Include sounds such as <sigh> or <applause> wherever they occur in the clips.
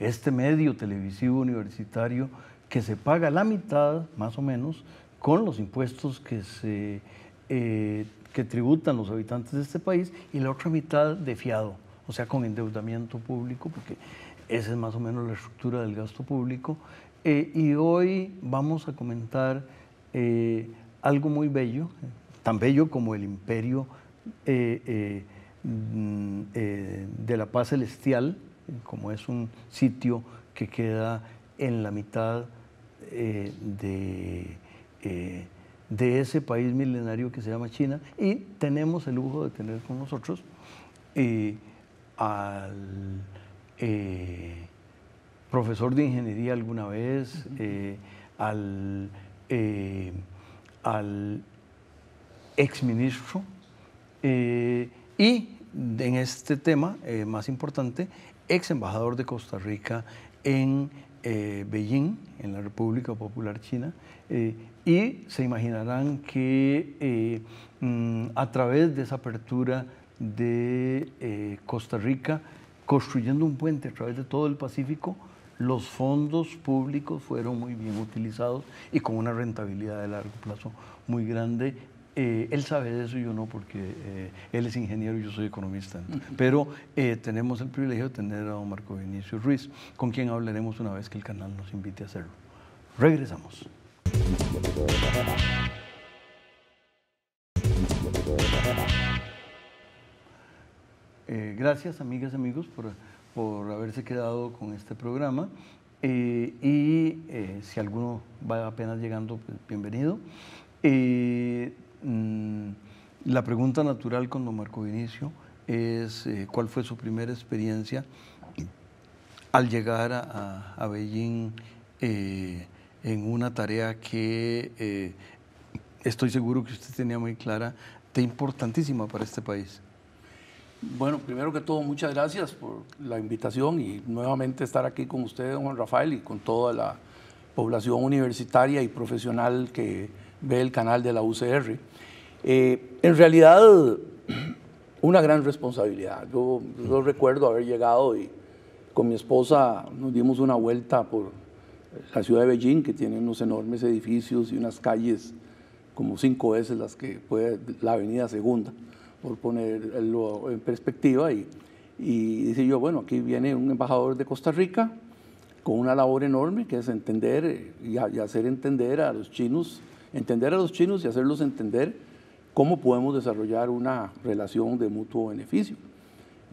este medio televisivo universitario que se paga la mitad, más o menos, con los impuestos que se... Eh, que tributan los habitantes de este país y la otra mitad de fiado, o sea, con endeudamiento público, porque esa es más o menos la estructura del gasto público. Eh, y hoy vamos a comentar eh, algo muy bello, tan bello como el imperio mm, de la paz celestial, como es un sitio que queda en la mitad eh, eh, de, ese país milenario que se llama China y tenemos el lujo de tener con nosotros eh, al profesor de ingeniería alguna vez, al, al exministro y en este tema más importante, ex embajador de Costa Rica en eh, Beijing, en la República Popular China, eh, y se imaginarán que eh, mm, a través de esa apertura de Costa Rica, construyendo un puente a través de todo el Pacífico, los fondos públicos fueron muy bien utilizados y con una rentabilidad de largo plazo muy grande eh, él sabe de eso y yo no, porque eh, él es ingeniero y yo soy economista. Pero eh, tenemos el privilegio de tener a don Marco Vinicio Ruiz, con quien hablaremos una vez que el canal nos invite a hacerlo. Regresamos. gracias, amigas y amigos, por, haberse quedado con este programa. y si alguno va apenas llegando, pues, bienvenido. Mm, la pregunta natural cuando Marco Vinicio es eh, cuál fue su primera experiencia al llegar a, Beijing eh, en una tarea que eh, estoy seguro que usted tenía muy clara, de importantísima para este país. Bueno, primero que todo, muchas gracias por la invitación y nuevamente estar aquí con usted, don Juan Rafael, y con toda la población universitaria y profesional que ve el canal de la UCR. Eh, en realidad, <clears throat> una gran responsabilidad. Yo, recuerdo haber llegado y con mi esposa nos dimos una vuelta por la ciudad de Beijing, que tiene unos enormes edificios y unas calles como cinco veces las que puede la avenida segunda, por ponerlo en perspectiva. Y, y dice yo, bueno, aquí viene un embajador de Costa Rica con una labor enorme que es entender eh, y, hacer entender a los chinos entender a los chinos y hacerlos entender cómo podemos desarrollar una relación de mutuo beneficio.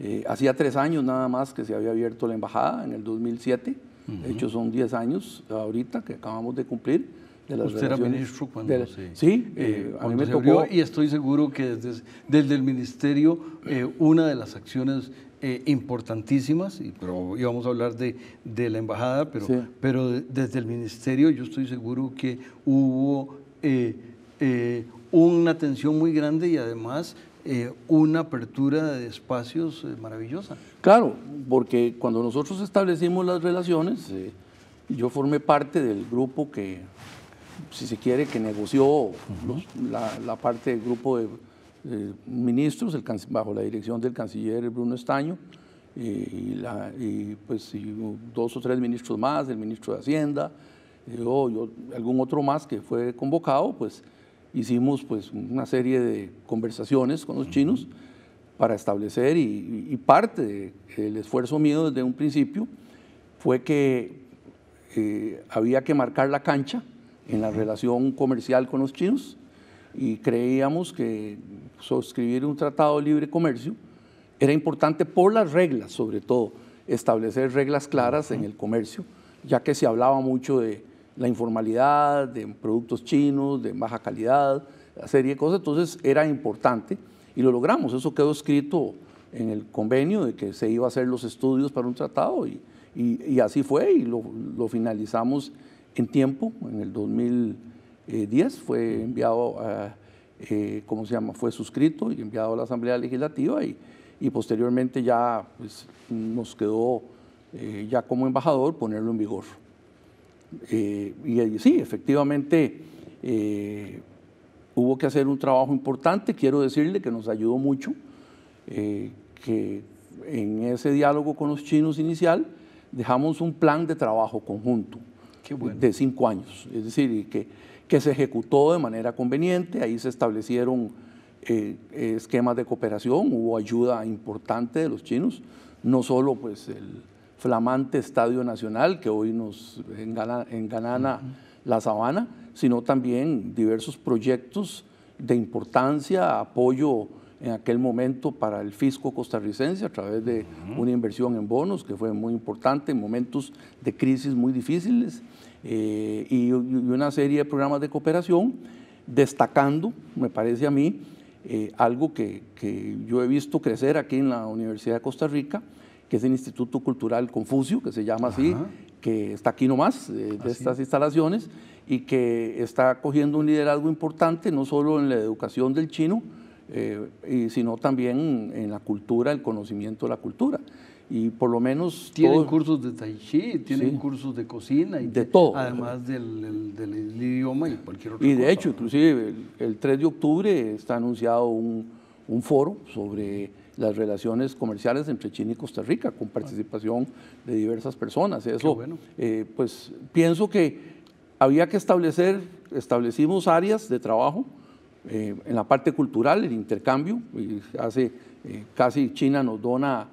Eh, hacía tres años nada más que se había abierto la embajada, en el 2007. De hecho, son diez años ahorita que acabamos de cumplir. De Usted era ministro cuando la, se, Sí, eh, eh, a mí me tocó. y estoy seguro que desde, desde el ministerio una de las acciones importantísimas, y, pero íbamos a hablar de, de la embajada, pero, pero desde el ministerio yo estoy seguro que hubo eh, eh, una atención muy grande y además eh, una apertura de espacios maravillosa. Claro, porque cuando nosotros establecimos las relaciones, yo formé parte del grupo que, si se quiere, que negoció la, parte del grupo de, ministros bajo la dirección del canciller Bruno Estaño. Y, pues y dos o tres ministros más, el ministro de Hacienda, yo, algún otro más que fue convocado, pues hicimos pues, una serie de conversaciones con los chinos para establecer y, parte del esfuerzo mío desde un principio fue que eh, había que marcar la cancha en la relación comercial con los chinos y creíamos que suscribir un tratado de libre comercio era importante por las reglas, sobre todo establecer reglas claras en el comercio, ya que se hablaba mucho de la informalidad, de productos chinos, de baja calidad, una serie de cosas. Entonces era importante y lo logramos. Eso quedó escrito en el convenio de que se iba a hacer los estudios para un tratado y, así fue y lo, finalizamos en tiempo, en el 2010 fue enviado eh, ¿cómo se llama? Fue suscrito y enviado a la Asamblea Legislativa y, posteriormente ya pues, nos quedó eh, ya como embajador ponerlo en vigor. Eh, y eh, sí, efectivamente, eh, hubo que hacer un trabajo importante. Quiero decirle que nos ayudó mucho, que en ese diálogo con los chinos inicial dejamos un plan de trabajo conjunto de cinco años. Es decir, que, que se ejecutó de manera conveniente, ahí se establecieron... esquemas de cooperación, hubo ayuda importante de los chinos, no solo pues el, flamante Estadio Nacional que hoy nos engana, enganana la sabana, sino también diversos proyectos de importancia, apoyo en aquel momento para el fisco costarricense a través de una inversión en bonos que fue muy importante en momentos de crisis muy difíciles eh, y, una serie de programas de cooperación destacando, me parece a mí, eh, algo que, que, yo he visto crecer aquí en la Universidad de Costa Rica, que es el Instituto Cultural Confucio, que se llama así, que está aquí nomás, eh, de estas instalaciones, y que está cogiendo un liderazgo importante, no solo en la educación del chino, eh, y, sino también en la cultura, el conocimiento de la cultura. Y por lo menos... Tienen cursos de tai chi, tienen cursos de cocina y de todo. Además del, idioma y cualquier otro. Y de hecho, inclusive el, 3 de octubre está anunciado un, un foro sobre las relaciones comerciales entre China y Costa Rica, con ah. participación de diversas personas. Eso, eh, pues pienso que había que establecer, establecimos áreas de trabajo eh, en la parte cultural, el intercambio, y hace eh, casi China nos dona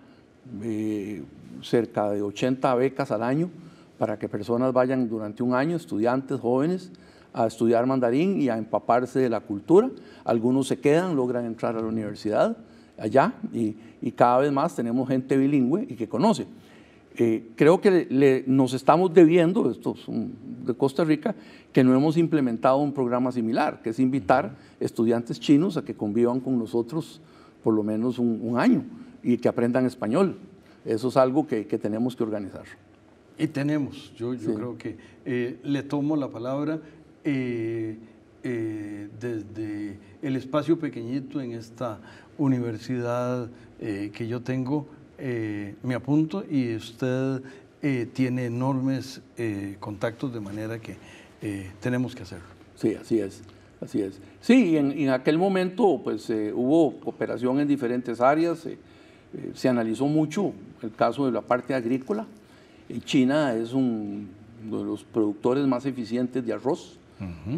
cerca de 80 becas al año para que personas vayan durante un año, estudiantes, jóvenes, a estudiar mandarín y a empaparse de la cultura. Algunos se quedan, logran entrar a la universidad allá y, y cada vez más tenemos gente bilingüe y que conoce. Eh, creo que nos estamos debiendo, esto de Costa Rica, que no hemos implementado un programa similar, que es invitar estudiantes chinos a que convivan con nosotros por lo menos un, año y que aprendan español. Eso es algo que, que tenemos que organizar. Y tenemos, yo, yo creo que eh, le tomo la palabra. Eh, eh, desde el espacio pequeñito en esta universidad eh, que yo tengo, eh, me apunto y usted tiene enormes contactos de manera que tenemos que hacerlo. Sí, así es, así es. Sí, en, aquel momento pues hubo cooperación en diferentes áreas, se analizó mucho el caso de la parte agrícola. China es un, uno de los productores más eficientes de arroz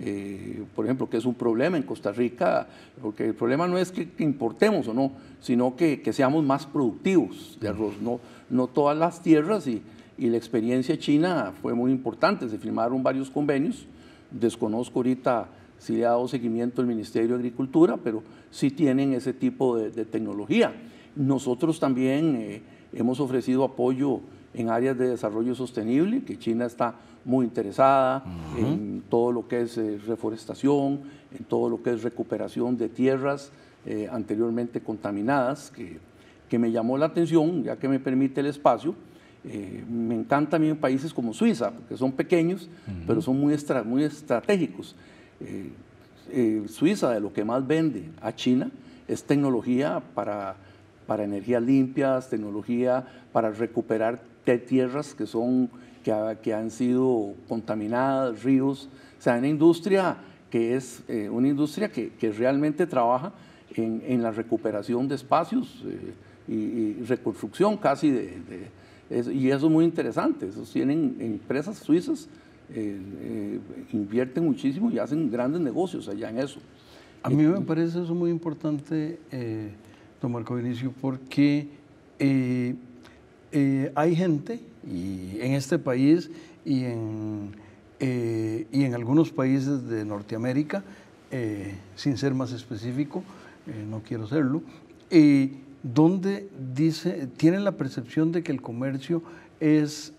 eh, por ejemplo, que es un problema en Costa Rica, porque el problema no es que, importemos o no, sino que, seamos más productivos de arroz, no, todas las tierras y, la experiencia china fue muy importante, se firmaron varios convenios, desconozco ahorita si le ha dado seguimiento el Ministerio de Agricultura, pero sí tienen ese tipo de, tecnología. Nosotros también eh, hemos ofrecido apoyo en áreas de desarrollo sostenible, que China está muy interesada en todo lo que es eh, reforestación, en todo lo que es recuperación de tierras eh, anteriormente contaminadas, que, que, me llamó la atención, ya que me permite el espacio. Eh, me encanta a mí países como Suiza, porque son pequeños, pero son muy, muy estratégicos. Suiza de lo que más vende a China es tecnología para, para energías limpias, tecnología para recuperar de tierras que, son, que, que han sido contaminadas, ríos, o sea, una industria que es eh, una industria que, que realmente trabaja en, en, la recuperación de espacios eh, y, reconstrucción casi de, y eso es muy interesante. Eso tienen empresas suizas, eh, invierten muchísimo y hacen grandes negocios allá en eso. A mí me parece eso muy importante, don Marco Vinicio, porque eh, hay gente y en este país y en, eh, y en algunos países de Norteamérica, eh, sin ser más específico, no quiero serlo, donde dice, tienen la percepción de que el comercio es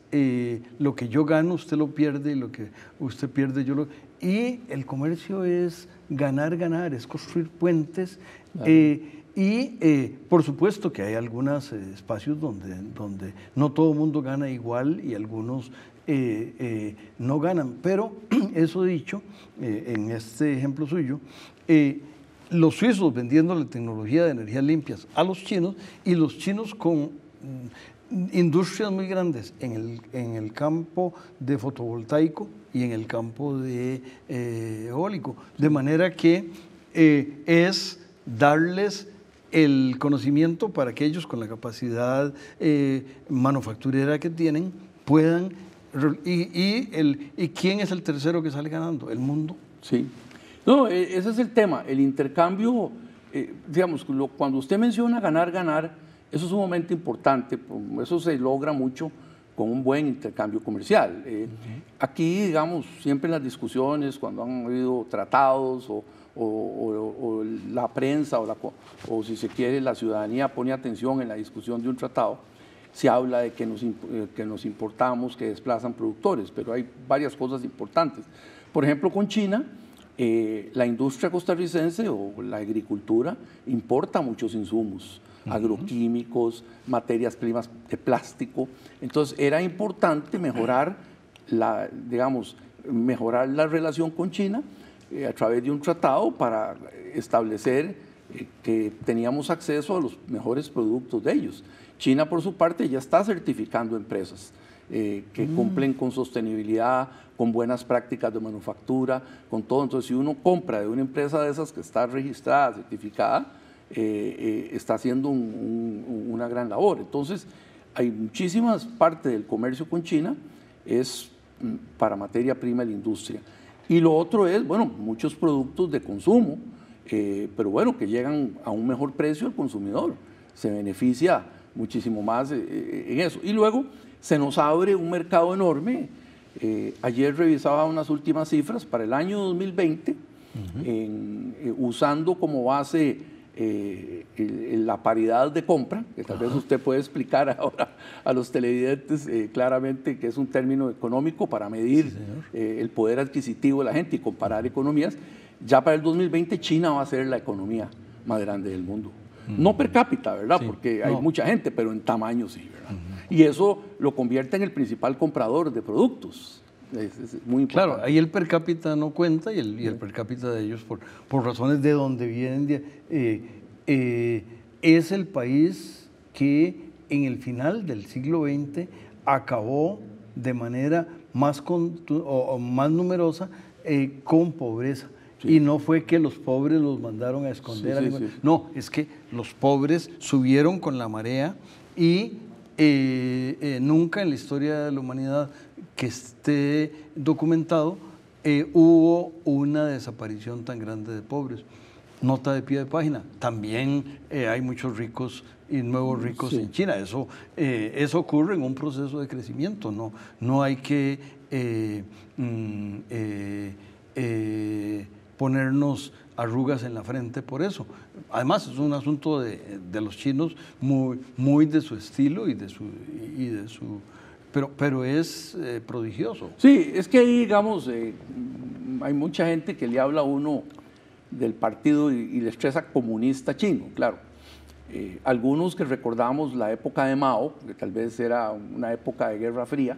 lo que yo gano, usted lo pierde, y lo que usted pierde, yo lo... Y el comercio es ganar, ganar, es construir puentes. de. Y eh, por supuesto que hay algunos eh, espacios donde, donde no todo el mundo gana igual y algunos eh, no ganan. Pero <clears throat> eso dicho, en este ejemplo suyo, los suizos vendiendo la tecnología de energías limpias a los chinos y los chinos con mm, industrias muy grandes en el, en el campo de fotovoltaico y en el campo de eólico. De manera que es darles el conocimiento para que ellos con la capacidad eh, manufacturera que tienen puedan... Y, el, ¿Y quién es el tercero que sale ganando? El mundo. Sí. No, e, ese es el tema. El intercambio, eh, digamos, cuando usted menciona ganar, ganar, eso es un momento importante. Eso se logra mucho con un buen intercambio comercial. Eh. Aquí, digamos, siempre en las discusiones, cuando han habido tratados o o, la prensa o, la, si se quiere la ciudadanía pone atención en la discusión de un tratado, se habla de que nos, eh, importamos, que desplazan productores, pero hay varias cosas importantes. Por ejemplo, con China, eh, la industria costarricense o la agricultura importa muchos insumos, agroquímicos, materias primas de plástico. Entonces era importante mejorar digamos, mejorar la relación con China eh, a través de un tratado para establecer eh, que teníamos acceso a los mejores productos de ellos. China, por su parte, ya está certificando empresas. Eh, que mm. cumplen con sostenibilidad, con buenas prácticas de manufactura, con todo. Entonces, si uno compra de una empresa de esas que está registrada, certificada, está haciendo una gran labor. Entonces, hay muchísimas partes del comercio con China, es mm, para materia prima de la industria. Y lo otro es, bueno, muchos productos de consumo, eh, pero bueno, que llegan a un mejor precio al consumidor. Se beneficia muchísimo más eh, eh, en eso. Y luego se nos abre un mercado enorme. ayer revisaba unas últimas cifras para el año 2020, usando como base eh, la paridad de compra, que tal vez usted puede explicar <laughs> ahora a los televidentes eh, claramente que es un término económico para medir eh, el poder adquisitivo de la gente y comparar economías, ya para el 2020 China va a ser la economía más grande del mundo. No per cápita, ¿verdad? Porque hay mucha gente, pero en tamaño sí, ¿verdad? Y eso lo convierte en el principal comprador de productos. Claro, ahí el per cápita no cuenta y el, per cápita de ellos, por, razones de donde vienen, eh, eh, es el país que en el final del siglo XX acabó de manera más, más numerosa eh, con pobreza. Y no fue que los pobres los mandaron a esconder. no, es que los pobres subieron con la marea y nunca en la historia de la humanidad que esté documentado, eh, hubo una desaparición tan grande de pobres. Nota de pie de página. También eh, hay muchos ricos y nuevos mm, ricos en China. Eso, eh, eso ocurre en un proceso de crecimiento. No, no hay que mm, ponernos arrugas en la frente por eso. Además, es un asunto de, los chinos muy, muy de su estilo y de su, y de su pero, pero es eh, prodigioso. Sí, es que ahí, digamos, eh, hay mucha gente que le habla uno del partido y, la le estresa comunista chino, claro. Eh, algunos que recordamos la época de Mao, que tal vez era una época de guerra fría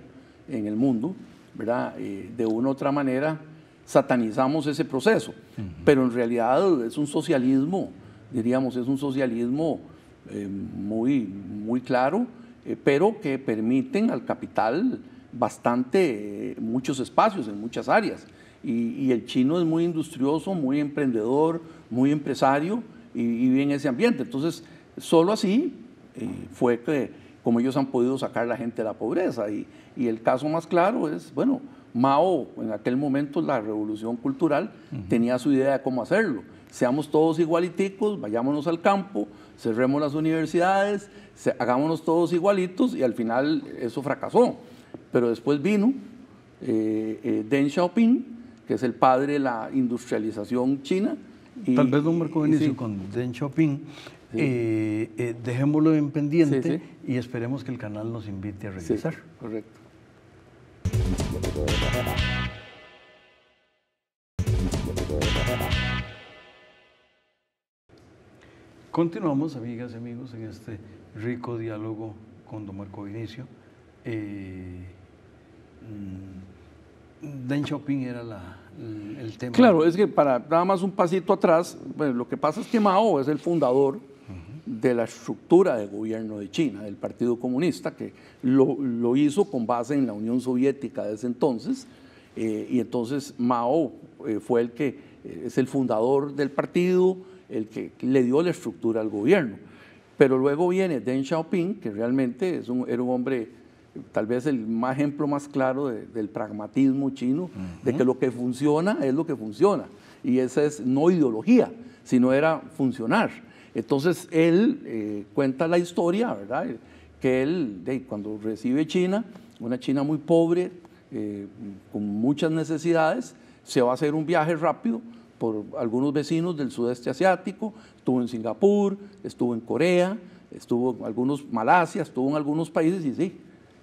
en el mundo, ¿verdad? de una u otra manera satanizamos ese proceso, pero en realidad es un socialismo, diríamos, es un socialismo muy, muy claro, eh, pero que permiten al capital bastante, eh, muchos espacios en muchas áreas. Y, el chino es muy industrioso, muy emprendedor, muy empresario y, y vive en ese ambiente. Entonces, solo así eh, fue que, como ellos han podido sacar a la gente de la pobreza. Y, el caso más claro es, bueno, Mao, en aquel momento la revolución cultural, tenía su idea de cómo hacerlo. Seamos todos igualiticos, vayámonos al campo, cerremos las universidades, hagámonos todos igualitos y al final eso fracasó. Pero después vino eh, eh, Deng Xiaoping, que es el padre de la industrialización china. Tal vez un Marco inicio con Deng Xiaoping. Eh, dejémoslo en pendiente y esperemos que el canal nos invite a regresar. correcto. Continuamos, amigas y amigos, en este rico diálogo con don Marco Vinicio. Eh, mm, Xiaoping era mm, el tema. Claro, es que para nada más un pasito atrás, pues, lo que pasa es que Mao es el fundador de la estructura de gobierno de China, del Partido Comunista, que lo, hizo con base en la Unión Soviética desde entonces, eh, y entonces Mao eh, fue el que eh, es el fundador del partido, el que le dio la estructura al gobierno. Pero luego viene Deng Xiaoping, que realmente es un, era un hombre, tal vez el más ejemplo más claro del pragmatismo chino, de que lo que funciona es lo que funciona. Y esa es no ideología, sino era funcionar. Entonces él eh, cuenta la historia, ¿verdad? Que él, cuando recibe China, una China muy pobre, eh, con muchas necesidades, se va a hacer un viaje rápido por algunos vecinos del sudeste asiático, estuvo en Singapur, estuvo en Corea, estuvo en algunos Malasia, estuvo en algunos países y sí.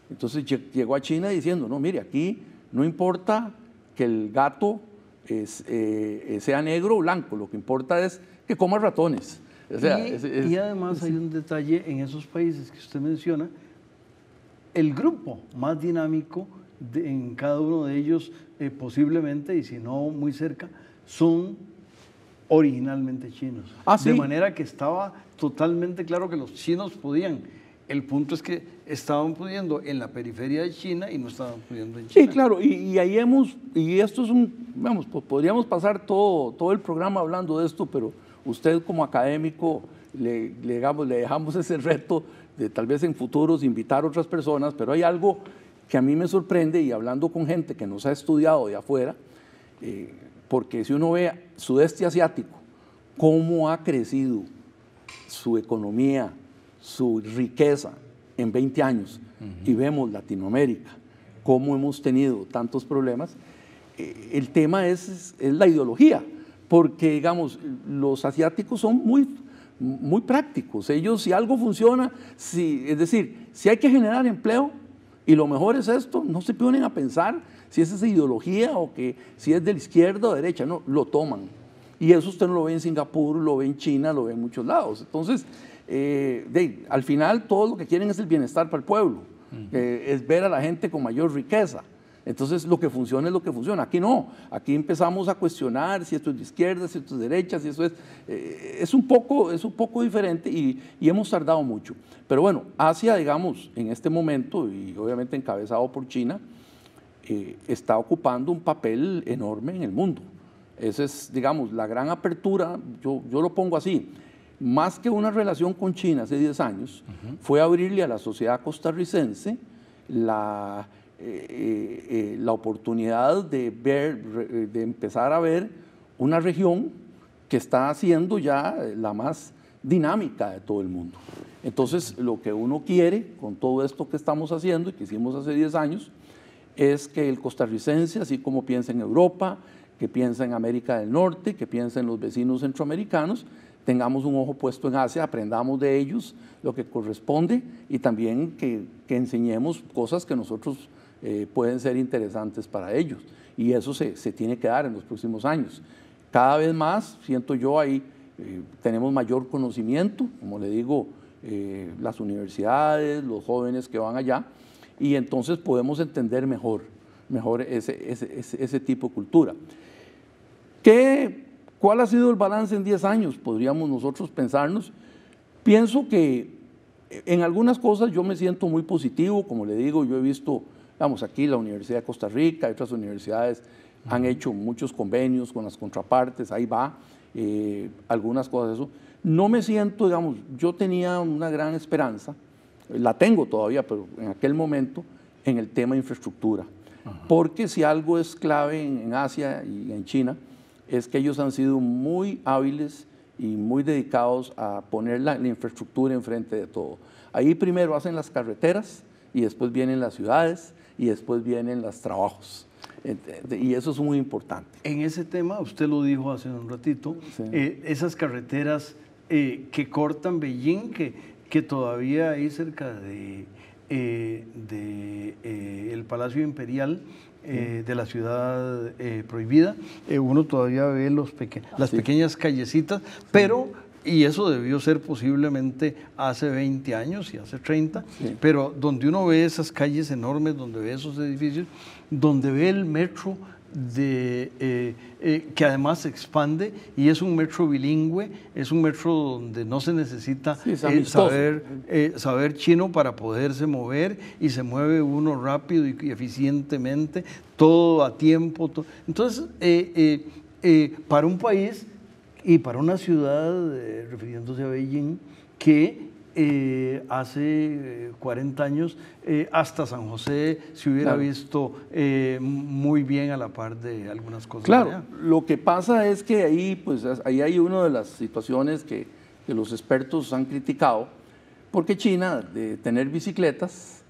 Entonces llegó a China diciendo, no, mire, aquí no importa que el gato es, eh, sea negro o blanco, lo que importa es que coma ratones. y, además hay un detalle en esos países que usted menciona, el grupo más dinámico en cada uno de ellos, eh, posiblemente, y si no muy cerca, son originalmente chinos. Ah, de manera que estaba totalmente claro que los chinos podían. El punto es que estaban pudiendo en la periferia de China y no estaban pudiendo en China. Sí, claro, y, ahí hemos, y esto es un, vamos, podríamos pasar todo, todo el programa hablando de esto, pero usted como académico, le, le, le dejamos <laughs> ese reto de tal vez en futuros invitar a otras personas, pero hay algo que a mí me sorprende y hablando con gente que nos ha estudiado de afuera, eh, porque si uno ve sudeste asiático, cómo ha crecido su economía, su riqueza en 20 años, y vemos Latinoamérica, cómo hemos tenido tantos problemas, eh, el tema es, es la ideología, porque digamos, los asiáticos son muy, muy prácticos, ellos si algo funciona, si, es decir, si hay que generar empleo, y lo mejor es esto, no se ponen a pensar si es esa ideología o que si es de la izquierda o derecha, no, lo toman. Y eso usted no lo ve en Singapur, lo ve en China, lo ve en muchos lados. Entonces, eh, de, al final todo lo que quieren es el bienestar para el pueblo, es ver a la gente con mayor riqueza. Entonces, lo que funciona es lo que funciona. Aquí no. Aquí empezamos a cuestionar si esto es de izquierda, si esto es de derecha, si eso es. Eh, es, un poco, es un poco diferente y, hemos tardado mucho. Pero bueno, Asia, digamos, en este momento, y obviamente encabezado por China, eh, está ocupando un papel enorme en el mundo. Esa es, digamos, la gran apertura. Yo, yo lo pongo así. Más que una relación con China hace 10 años, fue abrirle a la sociedad costarricense la eh, eh, la oportunidad de ver, eh, de empezar a ver una región que está siendo ya la más dinámica de todo el mundo. Entonces, lo que uno quiere con todo esto que estamos haciendo y que hicimos hace 10 años, es que el costarricense, así como piensa en Europa, que piensa en América del Norte, que piensa en los vecinos centroamericanos, tengamos un ojo puesto en Asia, aprendamos de ellos lo que corresponde y también que, que enseñemos cosas que nosotros eh, pueden ser interesantes para ellos. Y eso se, tiene que dar en los próximos años. Cada vez más, siento yo, ahí eh, tenemos mayor conocimiento, como le digo, eh, las universidades, los jóvenes que van allá, y entonces podemos entender mejor, mejor ese, tipo de cultura. ¿Qué, ¿Cuál ha sido el balance en 10 años? Podríamos nosotros pensarnos. Pienso que en algunas cosas yo me siento muy positivo, como le digo, yo he visto Vamos, aquí la Universidad de Costa Rica y otras universidades han hecho muchos convenios con las contrapartes, ahí va, eh, algunas cosas de eso. No me siento, digamos, yo tenía una gran esperanza, la tengo todavía, pero en aquel momento, en el tema de infraestructura. Porque si algo es clave en, Asia y en China, es que ellos han sido muy hábiles y muy dedicados a poner la, infraestructura enfrente de todo. Ahí primero hacen las carreteras y después vienen las ciudades y después vienen los trabajos. Eh, eh, y eso es muy importante. En ese tema, usted lo dijo hace un ratito, eh, esas carreteras que cortan Beijing, que, que todavía hay cerca de, el Palacio Imperial, de la ciudad prohibida. uno todavía ve los las pequeñas callecitas, pero y eso debió ser posiblemente hace 20 años y hace 30, pero donde uno ve esas calles enormes, donde ve esos edificios, donde ve el metro de, eh, eh, que además se expande y es un metro bilingüe, es un metro donde no se necesita eh, saber, chino para poderse mover y se mueve uno rápido y, eficientemente, todo a tiempo. Entonces, para un país y para una ciudad, eh, refiriéndose a Beijing, que eh, hace 40 eh, años hasta San José se hubiera visto muy bien a la par de algunas cosas. Claro, lo que pasa es que ahí, pues, ahí hay una de las situaciones que, los expertos han criticado, porque China, de tener bicicletas,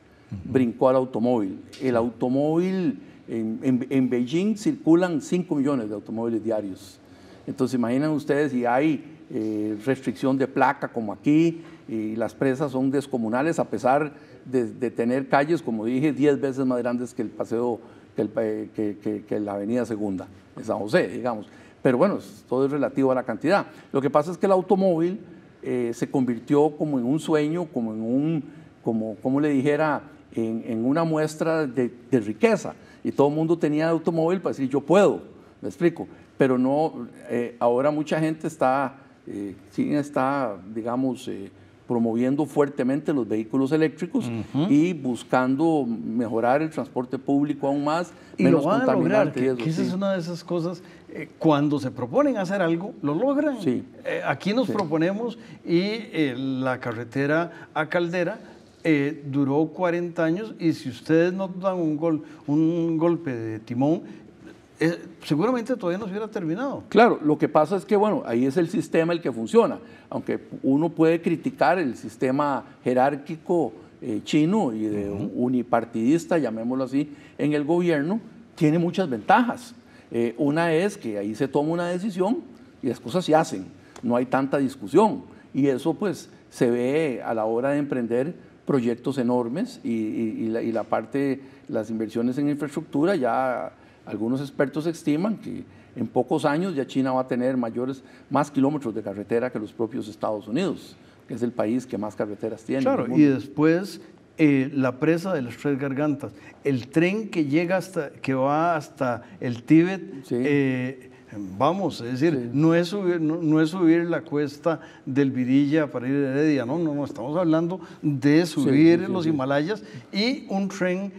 brincó al automóvil. El automóvil, en, en, en Beijing circulan 5 millones de automóviles diarios. Entonces imaginen ustedes si hay eh, restricción de placa como aquí y las presas son descomunales a pesar de, tener calles, como dije, 10 veces más grandes que el paseo, que, eh, la avenida segunda de San José, digamos. Pero bueno, todo es relativo a la cantidad. Lo que pasa es que el automóvil eh, se convirtió como en un sueño, como en un, como, como le dijera, en, una muestra de, de, riqueza. Y todo el mundo tenía automóvil para decir, yo puedo, me explico pero no, eh, ahora mucha gente está, eh, sí está, digamos, eh, promoviendo fuertemente los vehículos eléctricos y buscando mejorar el transporte público aún más, y lo van a lograr, que, esa es una de esas cosas, cuando se proponen hacer algo, lo logran. Sí. aquí nos proponemos y la carretera a Caldera duró 40 años y si ustedes no dan un, un golpe de timón, seguramente todavía no se hubiera terminado. Claro, lo que pasa es que, bueno, ahí es el sistema el que funciona, aunque uno puede criticar el sistema jerárquico eh, chino y unipartidista, llamémoslo así, en el gobierno, tiene muchas ventajas. Eh, una es que ahí se toma una decisión y las cosas se hacen, no hay tanta discusión. Y eso pues se ve a la hora de emprender proyectos enormes y, la, y la parte, las inversiones en infraestructura ya algunos expertos estiman que en pocos años ya China va a tener mayores, más kilómetros de carretera que los propios Estados Unidos, que es el país que más carreteras tiene. Claro, y después eh, la presa de las tres gargantas, el tren que llega hasta, que va hasta el Tíbet. Eh, vamos, es decir, no, es subir, la cuesta del Virilla para ir a Heredia, no, no, no, estamos hablando de subir los Himalayas y un tren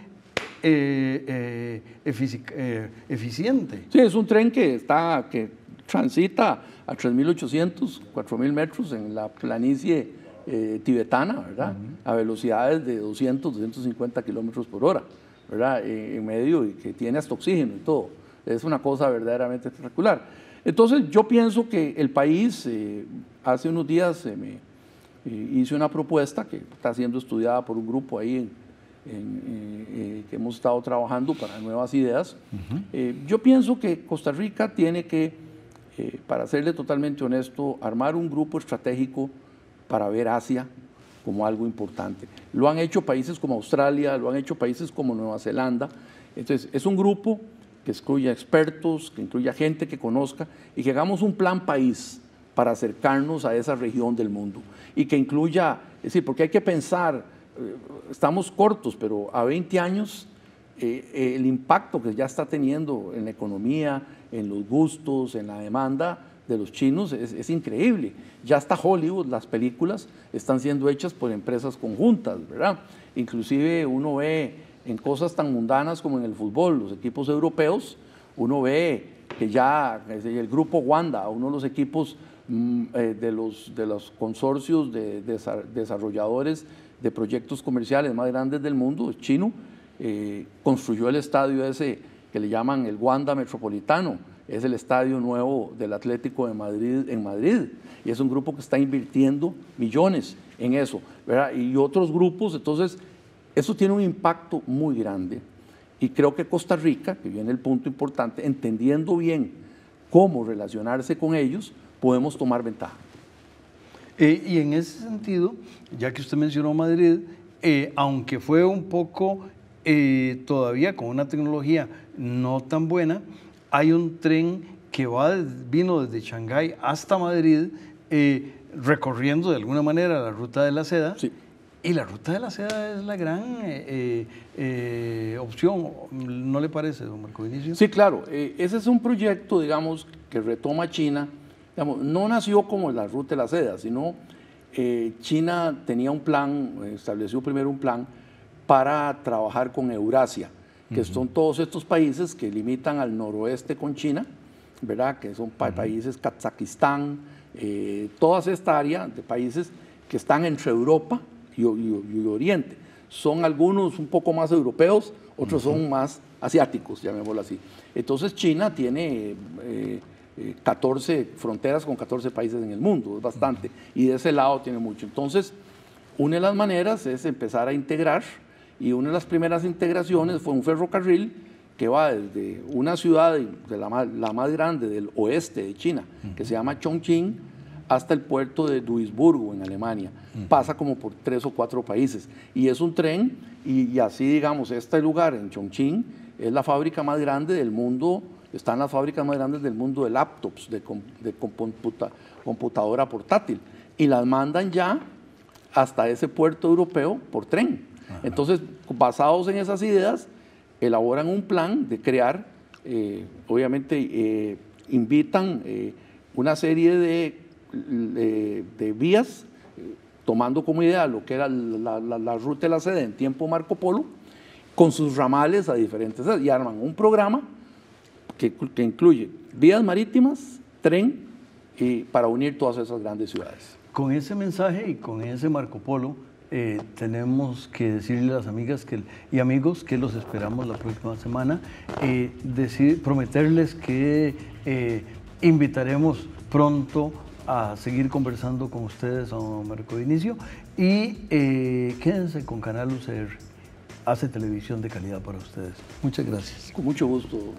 eh, eh, eh, eficiente. Sí, es un tren que, está, que transita a 3.800, 4.000 metros en la planicie tibetana, ¿verdad? A velocidades de 200, 250 kilómetros por hora, ¿verdad? En, medio y que tiene hasta oxígeno y todo. Es una cosa verdaderamente espectacular. Entonces yo pienso que el país, hace unos días se me hizo una propuesta que está siendo estudiada por un grupo ahí en, eh, eh, que hemos estado trabajando para nuevas ideas. Eh, yo pienso que Costa Rica tiene que, para serle totalmente honesto, armar un grupo estratégico para ver Asia como algo importante. Lo han hecho países como Australia, lo han hecho países como Nueva Zelanda. Entonces, es un grupo que excluya expertos, que incluya gente que conozca y que hagamos un plan país para acercarnos a esa región del mundo y que incluya, es decir, porque hay que pensar estamos cortos, pero a 20 años eh, eh, el impacto que ya está teniendo en la economía, en los gustos, en la demanda de los chinos es, increíble. Ya hasta Hollywood, las películas están siendo hechas por empresas conjuntas, ¿verdad? Inclusive uno ve en cosas tan mundanas como en el fútbol, los equipos europeos, uno ve que ya el grupo Wanda, uno de los equipos mm, eh, de los, de los consorcios de desarrolladores de proyectos comerciales más grandes del mundo, chino, eh, construyó el estadio ese que le llaman el Wanda Metropolitano, es el estadio nuevo del Atlético de Madrid en Madrid, y es un grupo que está invirtiendo millones en eso, ¿verdad? Y otros grupos, entonces, eso tiene un impacto muy grande, y creo que Costa Rica, que viene el punto importante, entendiendo bien cómo relacionarse con ellos, podemos tomar ventaja. Eh, y en ese sentido, ya que usted mencionó Madrid, eh, aunque fue un poco eh, todavía con una tecnología no tan buena, hay un tren que va, vino desde Shanghái hasta Madrid, recorriendo de alguna manera la ruta de la seda. Y la ruta de la seda es la gran opción, ¿no le parece, don Marco Vinicio? Sí, claro. ese es un proyecto, digamos, que retoma China no nació como la ruta de la seda, sino eh, China tenía un plan, estableció primero un plan para trabajar con Eurasia, que son todos estos países que limitan al noroeste con China, ¿verdad? Que son países Kazajistán, eh, toda esta área de países que están entre Europa y, Oriente. Son algunos un poco más europeos, otros son más asiáticos, llamémoslo así. Entonces China tiene eh, 14 eh, fronteras con 14 países en el mundo, es bastante, y de ese lado tiene mucho. Entonces, una de las maneras es empezar a integrar, y una de las primeras integraciones fue un ferrocarril que va desde una ciudad, de la, más, grande del oeste de China, que se llama Chongqing, hasta el puerto de Duisburgo, en Alemania. Pasa como por tres o cuatro países. Y es un tren, y así, digamos, este lugar en Chongqing es la fábrica más grande del mundo están las fábricas más grandes del mundo de laptops, de, computadora portátil, y las mandan ya hasta ese puerto europeo por tren. Entonces, basados en esas ideas, elaboran un plan de crear, eh, obviamente eh, invitan eh, una serie de, vías, tomando como idea lo que era la, ruta de la sede en tiempo Marco Polo, con sus ramales a diferentes, y arman un programa que, incluye vías marítimas, tren, y para unir todas esas grandes ciudades. Con ese mensaje y con ese Marco Polo, eh, tenemos que decirle a las amigas y amigos que los esperamos la próxima semana, eh, decir, prometerles que eh, invitaremos pronto a seguir conversando con ustedes a Marco de Inicio y eh, quédense con Canal UCR hace televisión de calidad para ustedes. Muchas gracias. Con mucho gusto.